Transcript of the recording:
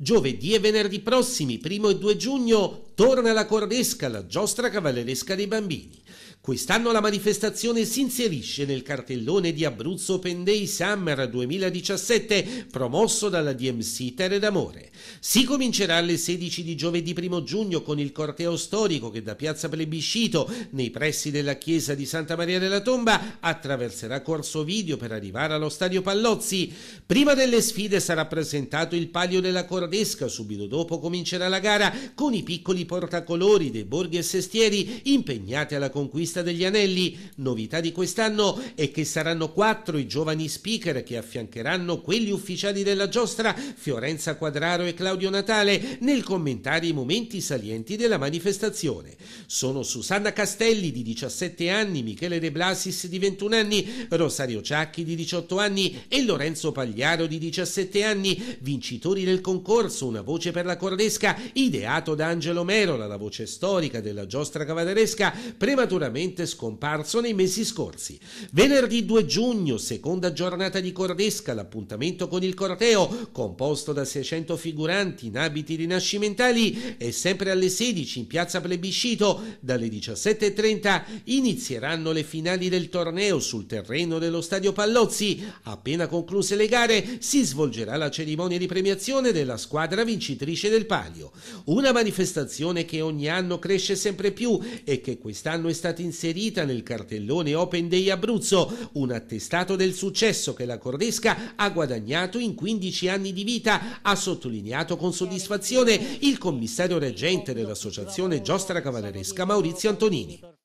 Giovedì e venerdì prossimi, 1 e 2 giugno, Torna la Corresca, la giostra cavalleresca dei bambini. Quest'anno la manifestazione si inserisce nel cartellone di Abruzzo Open Day Summer 2017 promosso dalla DMC Terre d'Amore. Si comincerà alle 16 di giovedì 1 giugno con il corteo storico che da Piazza Plebiscito, nei pressi della chiesa di Santa Maria della Tomba, attraverserà Corso Video per arrivare allo stadio Pallozzi. Prima delle sfide sarà presentato il palio della Cordesca, subito dopo comincerà la gara con i piccoli portacolori dei borghi e sestieri impegnati alla conquista degli anelli. Novità di quest'anno è che saranno quattro i giovani speaker che affiancheranno quelli ufficiali della giostra, Fiorenza Quadraro e Claudio Natale, nel commentare i momenti salienti della manifestazione. Sono Susanna Castelli di 17 anni, Michele De Blasis di 21 anni, Rosario Ciacchi di 18 anni e Lorenzo Pagliaro di 17 anni, vincitori del concorso Una voce per la cordesca, ideato da Angelo Merlo Camerola, la voce storica della giostra cavalleresca, prematuramente scomparso nei mesi scorsi. Venerdì 2 giugno, seconda giornata di Cordesca, l'appuntamento con il corteo, composto da 600 figuranti in abiti rinascimentali, è sempre alle 16 in piazza Plebiscito. Dalle 17.30 inizieranno le finali del torneo sul terreno dello stadio Pallozzi. Appena concluse le gare, si svolgerà la cerimonia di premiazione della squadra vincitrice del palio. Una manifestazione tradizione che ogni anno cresce sempre più e che quest'anno è stata inserita nel cartellone Open Day Abruzzo, un attestato del successo che la Cordesca ha guadagnato in 15 anni di vita, ha sottolineato con soddisfazione il commissario reggente dell'associazione Giostra Cavalleresca Maurizio Antonini.